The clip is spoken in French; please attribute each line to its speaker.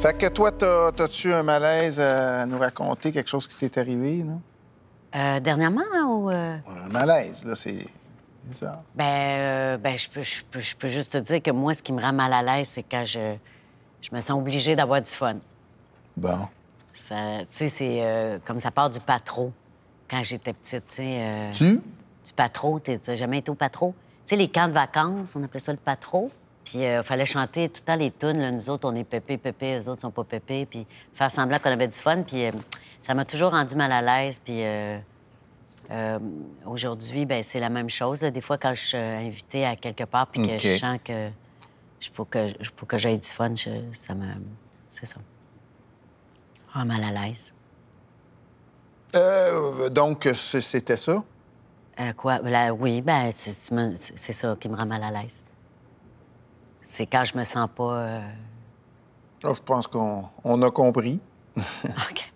Speaker 1: Fait que toi, t'as-tu un malaise à nous raconter, quelque chose qui t'est arrivé, non euh, dernièrement, hein, ou... Euh? Un malaise, là, c'est... bizarre.
Speaker 2: Ben, euh, ben je, peux, peux, juste te dire que moi, ce qui me rend mal à l'aise, c'est quand je, me sens obligée d'avoir du fun. Bon. Tu sais, c'est comme ça part du patro, quand j'étais petite, tu sais... Tu? Du patro, t'as jamais été au patro? Tu sais, les camps de vacances, on appelait ça le patro. Puis euh, il fallait chanter tout le temps les tunes. nous autres, on est pépé, pépé, eux autres sont pas pépé. Puis faire semblant qu'on avait du fun. Puis euh, ça m'a toujours rendu mal à l'aise. Puis euh, aujourd'hui, ben c'est la même chose. Des fois, quand je suis invitée à quelque part puis que je chante que je faut que, faut j'aille du fun, ça me... C'est ça. Ah, mal à l'aise.
Speaker 3: Euh, donc, c'était ça?
Speaker 2: quoi? Ben, oui, ben, c'est ça qui me rend mal à l'aise. C'est quand je me sens pas. Euh,
Speaker 3: ah, je pense qu'on on a compris.
Speaker 2: OK.